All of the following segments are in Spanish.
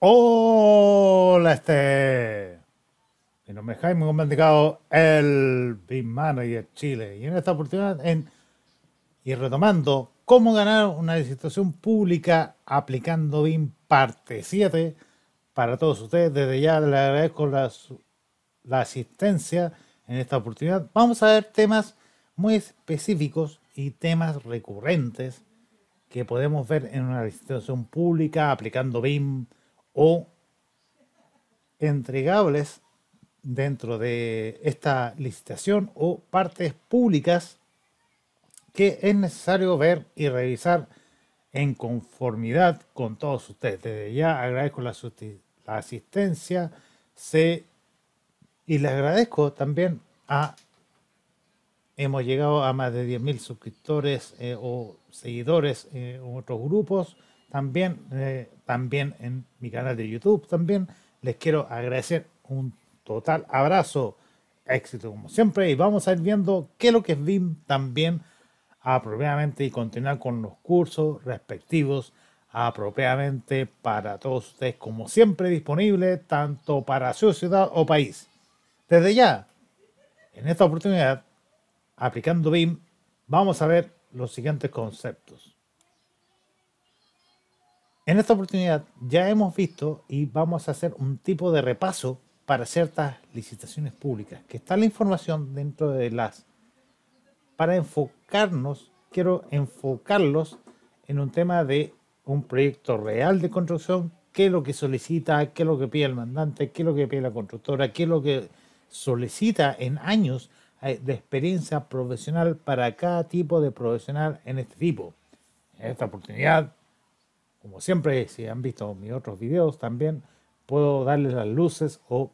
Hola, este. Mi nombre es Jaime indicado el Big Manager Chile. Y en esta oportunidad, en, y retomando, cómo ganar una licitación pública aplicando BIM parte 7. Para todos ustedes, desde ya les agradezco la, la asistencia en esta oportunidad. Vamos a ver temas muy específicos y temas recurrentes que podemos ver en una licitación pública aplicando BIM o entregables dentro de esta licitación o partes públicas que es necesario ver y revisar en conformidad con todos ustedes. Desde ya agradezco la, asistencia y les agradezco también a... Hemos llegado a más de 10.000 suscriptores eh, o seguidores eh, en otros grupos también, eh, también en mi canal de YouTube, también les quiero agradecer un total abrazo, éxito como siempre y vamos a ir viendo qué es lo que es BIM también apropiadamente y continuar con los cursos respectivos apropiadamente para todos ustedes como siempre disponible tanto para su ciudad o país. Desde ya, en esta oportunidad, aplicando BIM, vamos a ver los siguientes conceptos. En esta oportunidad ya hemos visto y vamos a hacer un tipo de repaso para ciertas licitaciones públicas, que está la información dentro de las. Para enfocarnos, quiero enfocarlos en un tema de un proyecto real de construcción, qué es lo que solicita, qué es lo que pide el mandante, qué es lo que pide la constructora, qué es lo que solicita en años eh, de experiencia profesional para cada tipo de profesional en este tipo. En esta oportunidad como siempre, si han visto mis otros videos también, puedo darles las luces o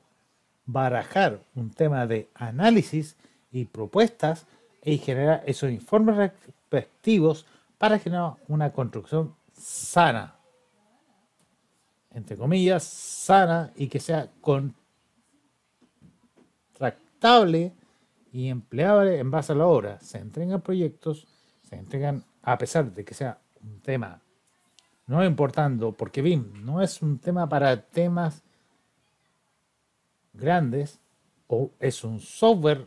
barajar un tema de análisis y propuestas y e generar esos informes respectivos para generar una construcción sana, entre comillas, sana y que sea contractable y empleable en base a la obra. Se entregan proyectos, se entregan, a pesar de que sea un tema no importando, porque BIM no es un tema para temas grandes, o es un software,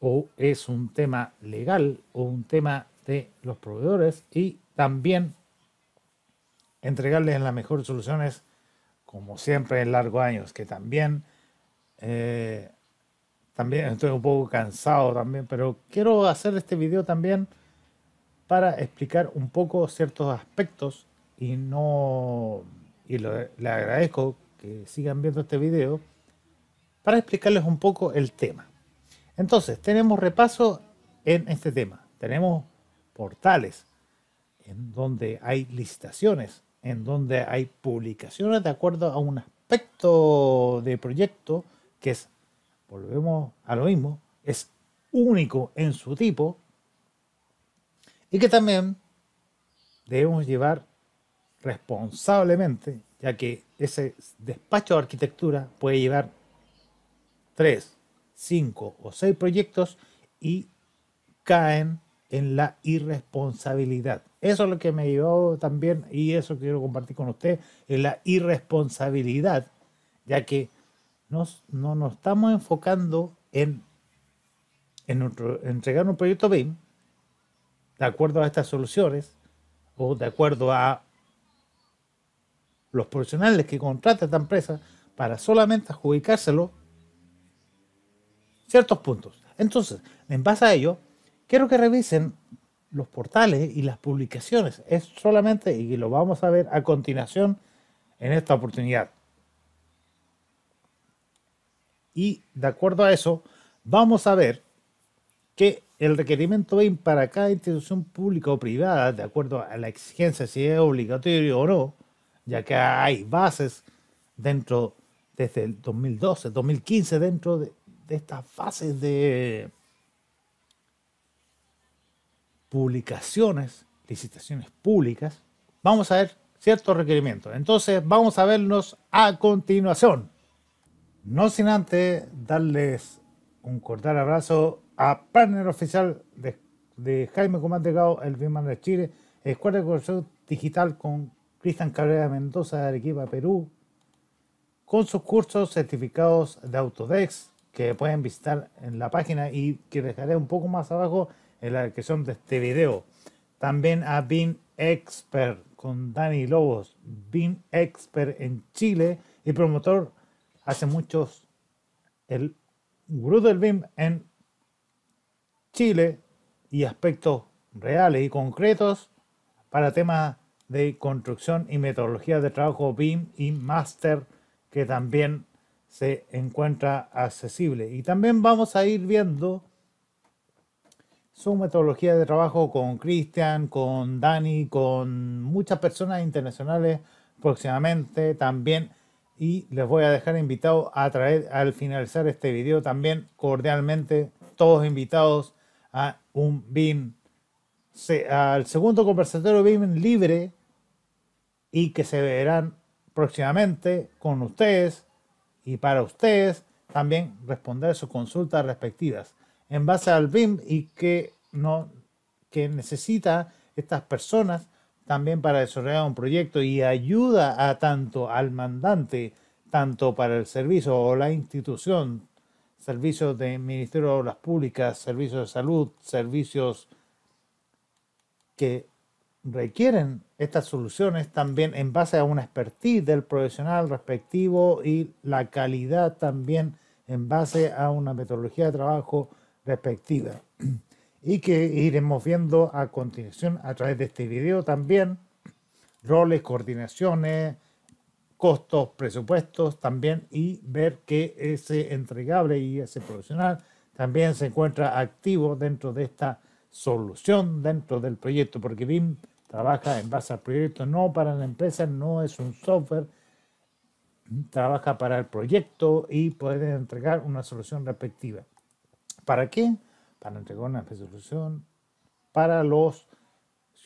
o es un tema legal, o un tema de los proveedores, y también entregarles las mejores soluciones, como siempre en largos años, que también, eh, también estoy un poco cansado también, pero quiero hacer este video también para explicar un poco ciertos aspectos y no y le agradezco que sigan viendo este video para explicarles un poco el tema. Entonces, tenemos repaso en este tema. Tenemos portales en donde hay licitaciones, en donde hay publicaciones de acuerdo a un aspecto de proyecto que es, volvemos a lo mismo, es único en su tipo y que también debemos llevar responsablemente, ya que ese despacho de arquitectura puede llevar tres, cinco o seis proyectos y caen en la irresponsabilidad. Eso es lo que me llevó también, y eso quiero compartir con usted, en la irresponsabilidad, ya que nos, no nos estamos enfocando en, en entregar un proyecto BIM, de acuerdo a estas soluciones o de acuerdo a los profesionales que contrata esta empresa para solamente adjudicárselo ciertos puntos. Entonces, en base a ello, quiero que revisen los portales y las publicaciones. Es solamente, y lo vamos a ver a continuación en esta oportunidad. Y de acuerdo a eso, vamos a ver que el requerimiento BAIN para cada institución pública o privada, de acuerdo a la exigencia si es obligatorio o no, ya que hay bases dentro, desde el 2012, 2015, dentro de, estas fases de publicaciones, licitaciones públicas, vamos a ver ciertos requerimientos. Entonces vamos a vernos a continuación. No sin antes darles un cordial abrazo a partner oficial de, Jaime Comán el man de Chile, Escuela de Digital con Cristian Cabrera Mendoza de Arequipa, Perú, con sus cursos certificados de Autodex que pueden visitar en la página y que dejaré un poco más abajo en la descripción de este video. También a BIM Expert con Dani Lobos, BIM Expert en Chile y promotor hace muchos el Gurú del BIM en Chile y aspectos reales y concretos para temas de construcción y metodología de trabajo BIM y Master que también se encuentra accesible. Y también vamos a ir viendo su metodología de trabajo con Cristian, con Dani, con muchas personas internacionales próximamente también. Y les voy a dejar invitados a traer al finalizar este video también cordialmente todos invitados a un BIM, al segundo conversatorio BIM libre y que se verán próximamente con ustedes y para ustedes también responder a sus consultas respectivas en base al BIM y que, no, que necesita estas personas también para desarrollar un proyecto y ayuda a tanto al mandante, tanto para el servicio o la institución, servicios de Ministerio de Obras Públicas, servicios de salud, servicios que requieren estas soluciones también en base a una expertise del profesional respectivo y la calidad también en base a una metodología de trabajo respectiva. Y que iremos viendo a continuación a través de este video también roles, coordinaciones, costos, presupuestos también y ver que ese entregable y ese profesional también se encuentra activo dentro de esta solución, dentro del proyecto, porque BIM trabaja en base al proyecto, no para la empresa, no es un software, trabaja para el proyecto y puede entregar una solución respectiva. ¿Para qué? Para entregar una solución para los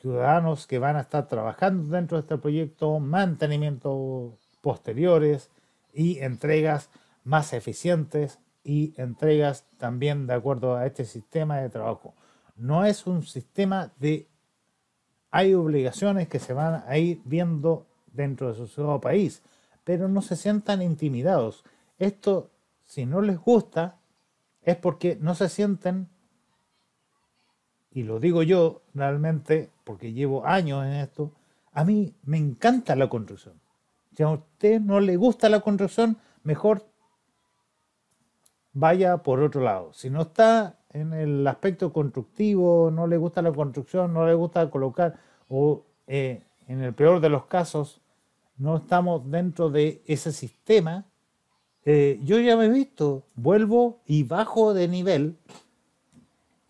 ciudadanos que van a estar trabajando dentro de este proyecto, mantenimiento posteriores y entregas más eficientes y entregas también de acuerdo a este sistema de trabajo. No es un sistema de... Hay obligaciones que se van a ir viendo dentro de su ciudad país, pero no se sientan intimidados. Esto, si no les gusta, es porque no se sienten, y lo digo yo realmente porque llevo años en esto, a mí me encanta la construcción. Si a usted no le gusta la construcción, mejor vaya por otro lado. Si no está en el aspecto constructivo, no le gusta la construcción, no le gusta colocar, o eh, en el peor de los casos, no estamos dentro de ese sistema, eh, yo ya me he visto, vuelvo y bajo de nivel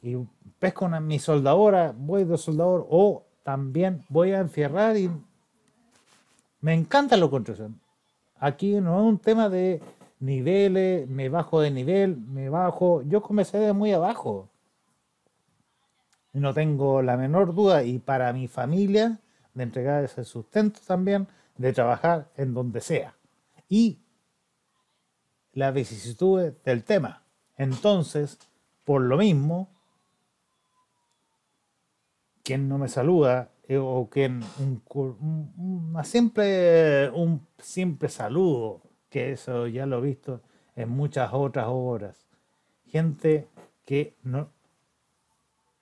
y pesco mi soldadora, voy de soldador, o también voy a enfierrar y me encantan los construcción. Aquí no es un tema de niveles, me bajo de nivel, me bajo. Yo comencé de muy abajo. No tengo la menor duda. Y para mi familia, de entregar ese sustento también, de trabajar en donde sea. Y la vicisitud del tema. Entonces, por lo mismo, quien no me saluda eh, o que un, simple, un saludo, que eso ya lo he visto en muchas otras obras. Gente que no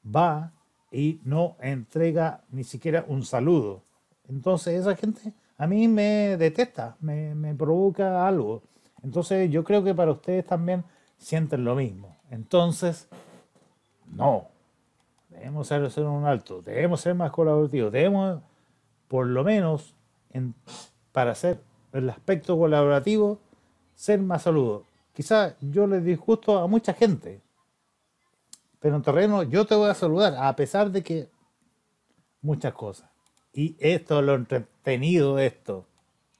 va y no entrega ni siquiera un saludo. Entonces esa gente a mí me detesta, me, me provoca algo. Entonces yo creo que para ustedes también sienten lo mismo. Entonces, no, debemos hacer un alto, debemos ser más colaborativos, debemos, por lo menos, para hacer el aspecto colaborativo, ser más saludos. Quizás yo les disgusto a mucha gente, pero en terreno yo te voy a saludar, a pesar de que muchas cosas. Y esto, lo entretenido de esto.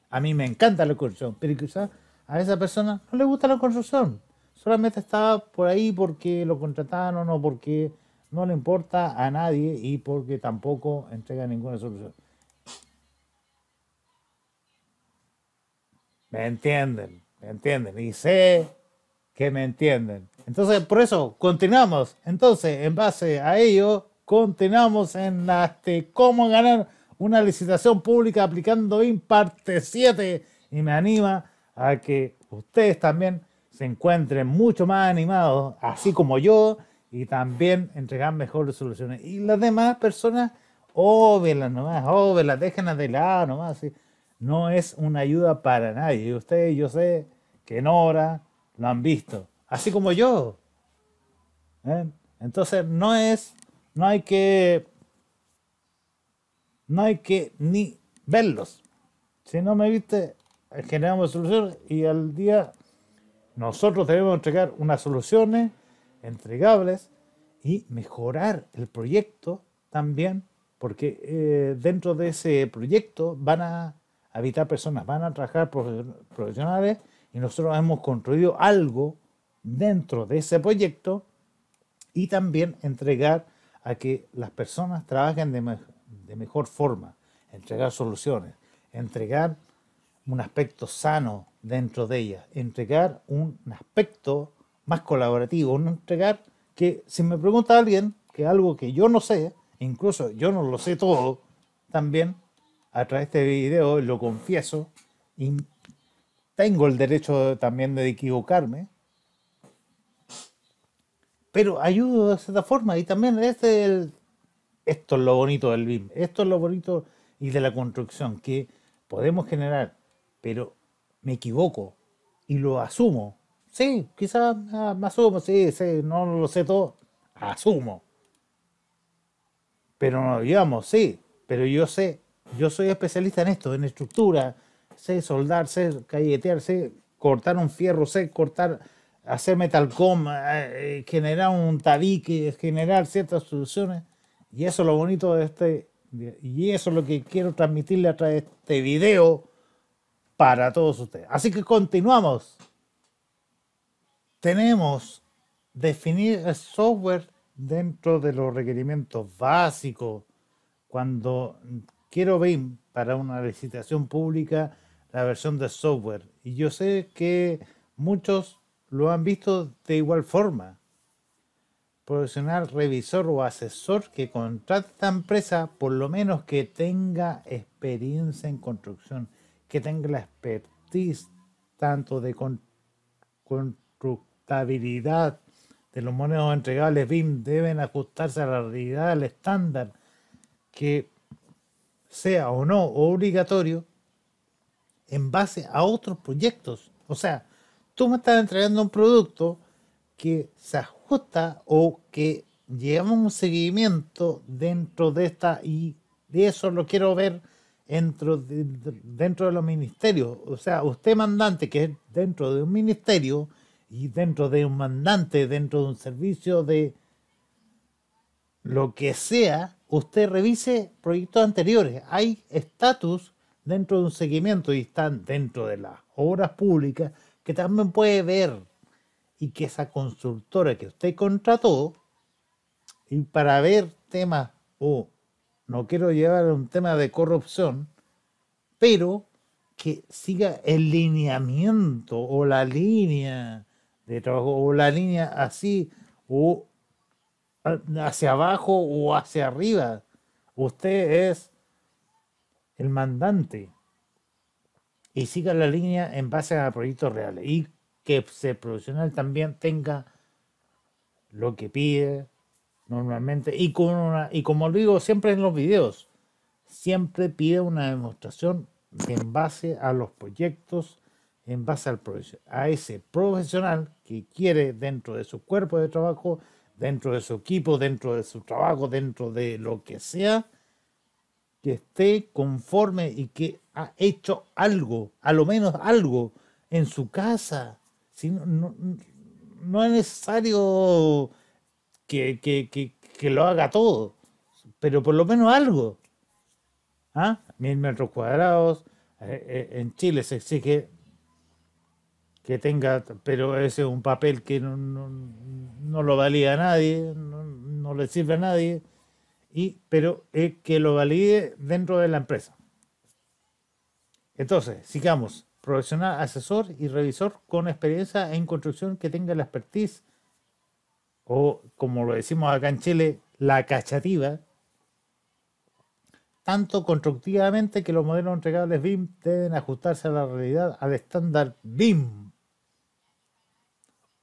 A mí me encanta la construcción, pero quizás a esa persona no le gusta la construcción. Solamente estaba por ahí porque lo contrataron o no porque no le importa a nadie y porque tampoco entrega ninguna solución. Me entienden, me entienden. Y sé que me entienden. Entonces, por eso, continuamos. Entonces, en base a ello, continuamos en cómo ganar una licitación pública aplicando parte 7. Y me anima a que ustedes también se encuentren mucho más animados, así como yo, y también entregar mejores soluciones. Y las demás personas, oh, nomás, déjenlas de lado nomás. No es una ayuda para nadie. ustedes, yo sé que en hora lo han visto, así como yo. ¿Eh? Entonces, no es, no hay que, no hay que ni verlos. Si no me viste, generamos soluciones y al día nosotros debemos entregar unas soluciones entregables y mejorar el proyecto también, porque eh, dentro de ese proyecto van a habitar personas, van a trabajar profesionales y nosotros hemos construido algo dentro de ese proyecto y también entregar a que las personas trabajen de, de mejor forma, entregar soluciones, entregar un aspecto sano dentro de ellas, entregar un aspecto más colaborativo, no entregar que si me pregunta alguien que algo que yo no sé, incluso yo no lo sé todo, también a través de este video lo confieso y tengo el derecho también de equivocarme, pero ayudo de cierta forma y también este esto es lo bonito del BIM, esto es lo bonito y de la construcción que podemos generar, pero me equivoco y lo asumo sí, quizás ah, me asumo, sí, no lo sé todo, asumo. Pero nos llevamos, sí, pero yo sé, yo soy especialista en esto, en estructura, sé soldar, sé calletear, sé cortar un fierro, sé cortar, hacer metalcom, eh, eh, generar un tabique, generar ciertas soluciones. Y eso es lo bonito de este, y eso es lo que quiero transmitirle a través de este video para todos ustedes. Así que continuamos tenemos definir el software dentro de los requerimientos básicos. Cuando quiero ver para una licitación pública, la versión de software. Y yo sé que muchos lo han visto de igual forma. Profesional, revisor o asesor que contrata empresa, por lo menos que tenga experiencia en construcción, que tenga la expertise tanto de construcción estabilidad de los monedos entregables BIM deben ajustarse a la realidad del estándar que sea o no obligatorio en base a otros proyectos. O sea, tú me estás entregando un producto que se ajusta o que lleva un seguimiento dentro de esta y de eso lo quiero ver dentro de los ministerios. O sea, usted mandante que es dentro de un ministerio, y dentro de un mandante, dentro de un servicio de lo que sea, usted revise proyectos anteriores. Hay estatus dentro de un seguimiento y están dentro de las obras públicas que también puede ver y que esa consultora que usted contrató y para ver temas o no quiero llevar un tema de corrupción, pero que siga el lineamiento o la línea de trabajo, o la línea así, o hacia abajo o hacia arriba. Usted es el mandante y siga la línea en base a proyectos reales y que el profesional también tenga lo que pide normalmente y con y como lo digo siempre en los videos siempre pide una demostración en base a los proyectos en base al a ese profesional que quiere dentro de su cuerpo de trabajo, dentro de su equipo, dentro de su trabajo, dentro de lo que sea, que esté conforme y que ha hecho algo, a lo menos algo, en su casa. Si no, es necesario que, lo haga todo, pero por lo menos algo. ¿Ah? Mil metros cuadrados. Eh, eh, en Chile se exige que tenga, pero ese es un papel que no, lo valida a nadie, no, le sirve a nadie, pero es que lo valide dentro de la empresa. Entonces, sigamos, profesional, asesor y revisor con experiencia en construcción que tenga la expertise, o como lo decimos acá en Chile, la cachativa, tanto constructivamente que los modelos entregables BIM deben ajustarse a la realidad, al estándar BIM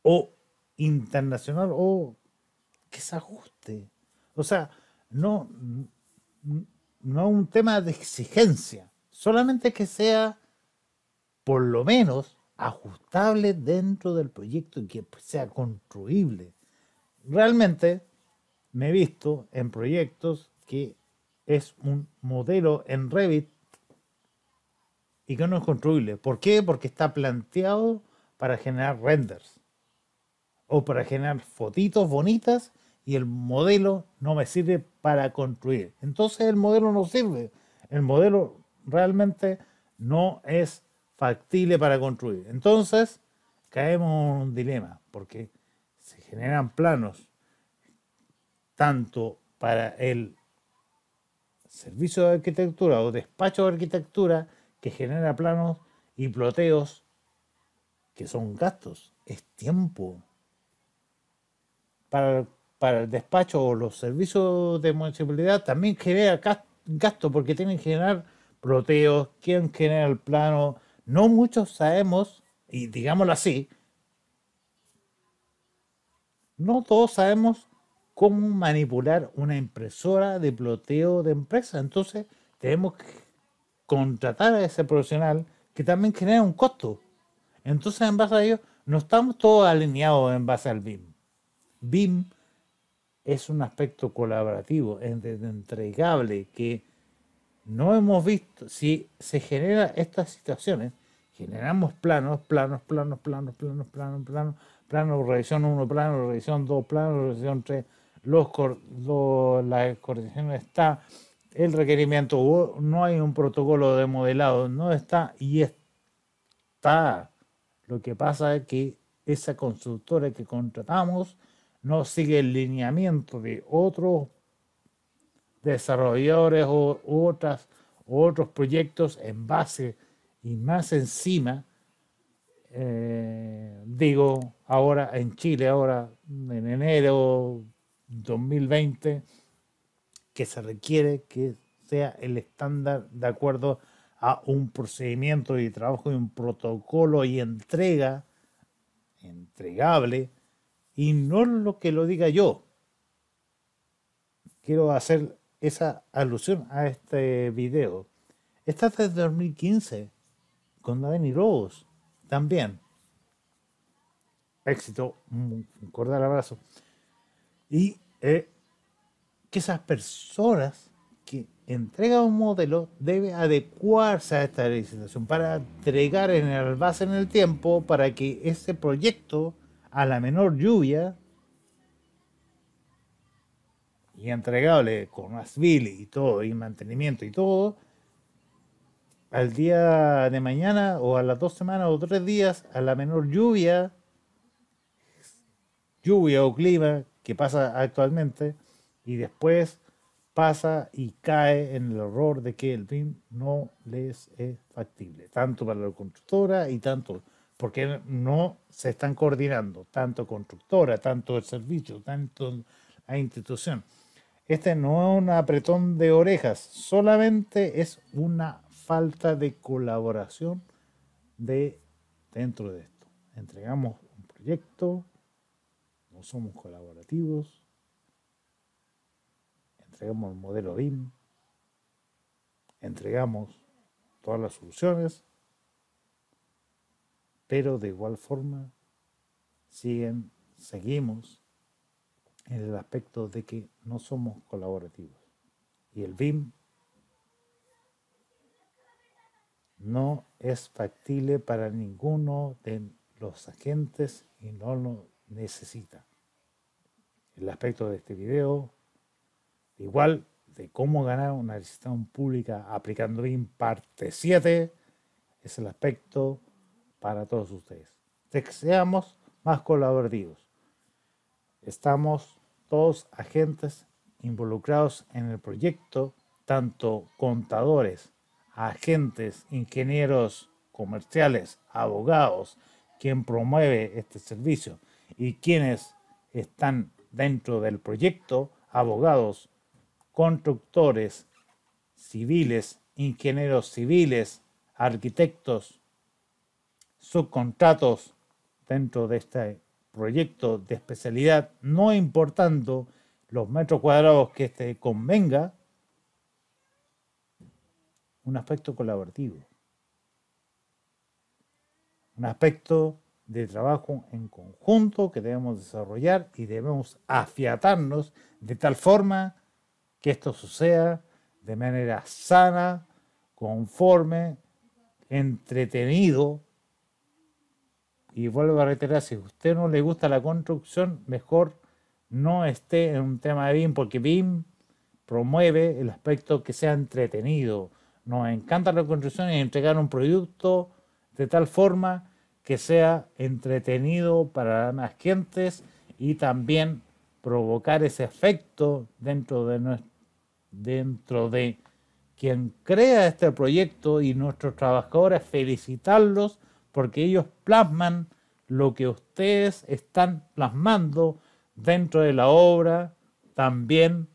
o internacional o que se ajuste. O sea, no, no un tema de exigencia, solamente que sea por lo menos ajustable dentro del proyecto y que pues, sea construible. Realmente me he visto en proyectos que es un modelo en Revit y que no es construible. ¿Por qué? Porque está planteado para generar renders o para generar fotitos bonitas y el modelo no me sirve para construir. Entonces el modelo no sirve. El modelo realmente no es factible para construir. Entonces caemos en un dilema porque se generan planos tanto para el servicio de arquitectura o despacho de arquitectura que genera planos y ploteos que son gastos, es tiempo, para, el despacho o los servicios de municipalidad también genera gasto porque tienen que generar proteos, quieren generar el plano. No muchos sabemos, y digámoslo así, no todos sabemos cómo manipular una impresora de ploteo de empresa. Entonces, tenemos que contratar a ese profesional que también genera un costo. Entonces, en base a ello, no estamos todos alineados en base al BIM. BIM es un aspecto colaborativo, entregable, que no hemos visto. Si se generan estas situaciones, generamos planos, planos, planos, planos, planos, planos, planos, planos, revisión 1, plano, revisión 2, planos, revisión 3, los, la coordinación está, el requerimiento, no hay un protocolo de modelado, no está y está. Lo que pasa es que esa constructora que contratamos, no sigue el lineamiento de otros desarrolladores o otras, otros proyectos en base y más encima, eh, digo, ahora en Chile, ahora en enero 2020, que se requiere que sea el estándar de acuerdo a un procedimiento de trabajo y un protocolo y entrega entregable y no lo que lo diga yo. Quiero hacer esa alusión a este video. es de 2015 con Danny Rose también. Éxito, un cordial abrazo. Y eh, que esas personas que entregan un modelo debe adecuarse a esta licitación para entregar en el base en el tiempo para que ese proyecto a la menor lluvia y entregable con las y todo, y mantenimiento y todo, al día de mañana o a las dos semanas o tres días, a la menor lluvia, lluvia o clima que pasa actualmente, y después pasa y cae en el horror de que el BIM no les es factible, tanto para la constructora y tanto porque no se están coordinando tanto constructora, tanto el servicio, tanto la institución. Este no es un apretón de orejas, solamente es una falta de colaboración de dentro de esto. Entregamos un proyecto, no somos colaborativos, entregamos el modelo BIM, entregamos todas las soluciones, pero de igual forma siguen, seguimos en el aspecto de que no somos colaborativos. Y el BIM no es factible para ninguno de los agentes y no lo necesita. El aspecto de este video, igual de cómo ganar una licitación pública aplicando BIM parte 7, es el aspecto para todos ustedes. Seamos más colaborativos. Estamos todos agentes involucrados en el proyecto, tanto contadores, agentes, ingenieros comerciales, abogados, quien promueve este servicio y quienes están dentro del proyecto, abogados, constructores, civiles, ingenieros civiles, arquitectos, subcontratos dentro de este proyecto de especialidad, no importando los metros cuadrados que te este convenga, un aspecto colaborativo, un aspecto de trabajo en conjunto que debemos desarrollar y debemos afiatarnos de tal forma que esto suceda de manera sana, conforme, entretenido, y vuelvo a reiterar, si a usted no le gusta la construcción, mejor no esté en un tema de BIM, porque BIM promueve el aspecto que sea entretenido. Nos encanta la construcción y entregar un producto de tal forma que sea entretenido para las más gentes y también provocar ese efecto dentro de, nuestro, dentro de quien crea este proyecto y nuestros trabajadores, felicitarlos porque ellos plasman lo que ustedes están plasmando dentro de la obra también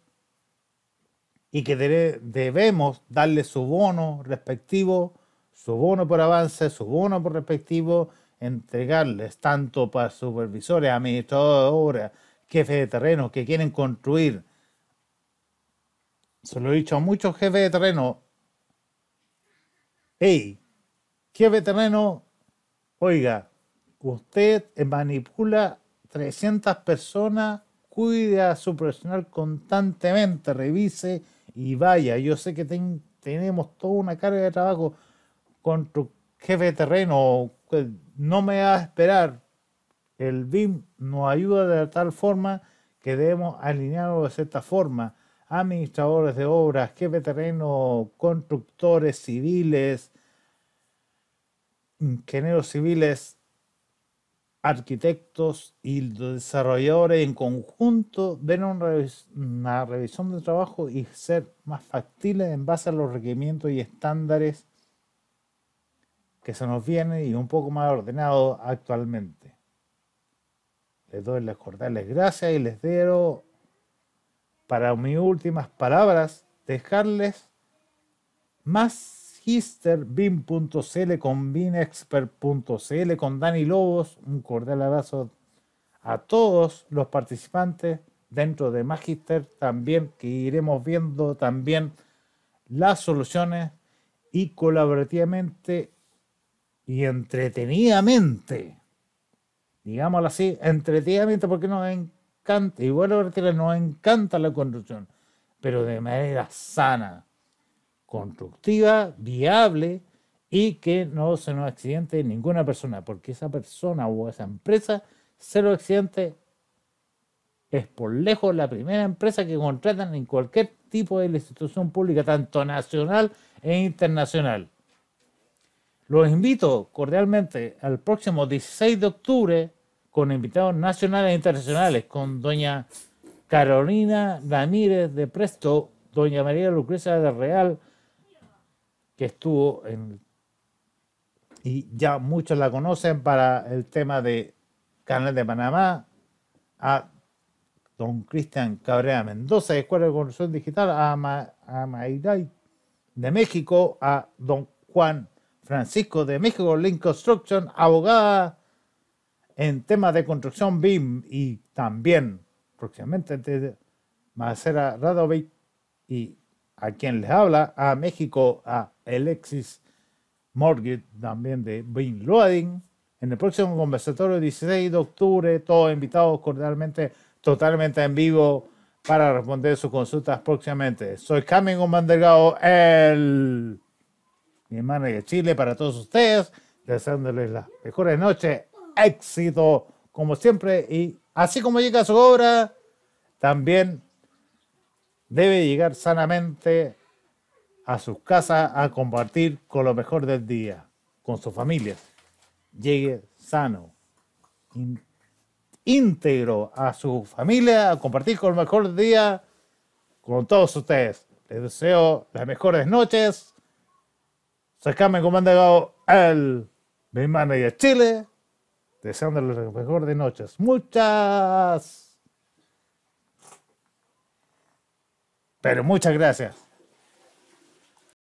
y que debemos darle su bono respectivo, su bono por avance, su bono por respectivo, entregarles tanto para supervisores, administradores de obra, jefes de terreno que quieren construir. Se lo he dicho a muchos jefes de terreno. Hey, jefe de terreno, Oiga, usted manipula 300 personas, cuide a su profesional constantemente, revise y vaya. Yo sé que tenemos toda una carga de trabajo con tu jefe terreno, eh, no me va a esperar. El BIM nos ayuda de tal forma que debemos alinearlo de cierta forma. Administradores de obras, jefe de terreno, constructores civiles, ingenieros civiles, arquitectos y desarrolladores en conjunto den una revisión de trabajo y ser más factibles en base a los requerimientos y estándares que se nos vienen y un poco más ordenado actualmente. Les doy las cordiales gracias y les dejo para mis últimas palabras, dejarles más magisterbin.cl con binexpert.cl, con Dani Lobos. Un cordial abrazo a todos los participantes dentro de Magister también, que iremos viendo también las soluciones y colaborativamente y entretenidamente, digámoslo así, entretenidamente porque nos encanta, igual a a nos encanta la construcción, pero de manera sana, constructiva, viable y que no se nos accidente ninguna persona, porque esa persona o esa empresa se lo accidente es por lejos la primera empresa que contratan en cualquier tipo de institución pública, tanto nacional e internacional. Los invito cordialmente al próximo 16 de octubre con invitados nacionales e internacionales, con doña Carolina Ramírez de Presto, doña María Lucrecia de Real, que estuvo en... Y ya muchos la conocen para el tema de Canal de Panamá, a don Cristian Cabrera Mendoza, de Escuela de Construcción Digital, a, de México, a don Juan Francisco de México, Link Construction, abogada en temas de construcción BIM y también próximamente de Macera Radovic y a quien les habla, a México, a Alexis Morgit, también de Bin Loading. En el próximo conversatorio 16 de octubre, todos invitados cordialmente, totalmente en vivo para responder sus consultas próximamente. Soy Camin Mandelgao, el mi hermana de Chile, para todos ustedes, deseándoles las mejores noches, éxito como siempre y así como llega su obra, también debe llegar sanamente a sus casas a compartir con lo mejor del día, con su familia. Llegue sano, íntegro a su familia a compartir con lo mejor del día con todos ustedes. Les deseo las mejores noches. Sacame llegado el mi manager Chile, deseándoles las mejores noches. Muchas Pero muchas gracias.